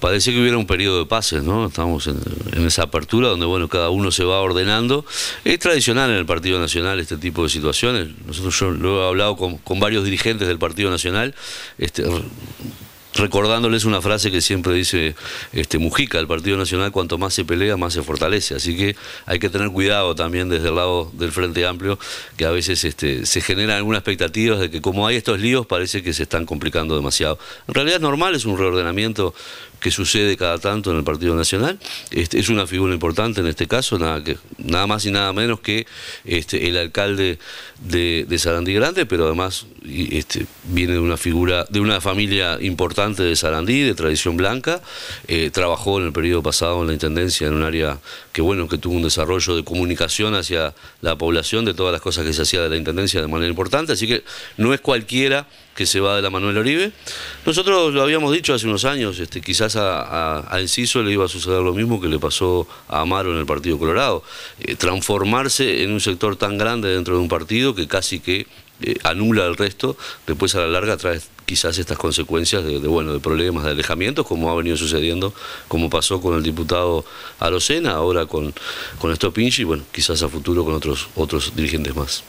Parece que hubiera un periodo de pases, ¿no? Estamos en, esa apertura donde, bueno, cada uno se va ordenando. Es tradicional en el Partido Nacional este tipo de situaciones. Nosotros, yo lo he hablado con, varios dirigentes del Partido Nacional, este, recordándoles una frase que siempre dice este, Mujica, el Partido Nacional, cuanto más se pelea, más se fortalece. Así que hay que tener cuidado también desde el lado del Frente Amplio, que a veces este, se generan algunas expectativas de que como hay estos líos, parece que se están complicando demasiado. En realidad es normal, es un reordenamiento que sucede cada tanto en el Partido Nacional. Este, es una figura importante en este caso, nada, nada más y nada menos que este, el alcalde de, Sarandí Grande, pero además este, viene de una figura, de una familia importante de Sarandí, de tradición blanca. Eh, trabajó en el periodo pasado en la Intendencia en un área que bueno, que tuvo un desarrollo de comunicación hacia la población de todas las cosas que se hacía de la Intendencia de manera importante. Así que no es cualquiera que se va de la Manuel Oribe. Nosotros lo habíamos dicho hace unos años, este, quizás a, Enciso le iba a suceder lo mismo que le pasó a Amaro en el Partido Colorado, eh, transformarse en un sector tan grande dentro de un partido que casi que eh, anula el resto, después a la larga trae quizás estas consecuencias de, bueno de problemas de alejamientos como ha venido sucediendo, como pasó con el diputado Arocena, ahora con, con Pinchi y bueno, quizás a futuro con otros otros dirigentes más.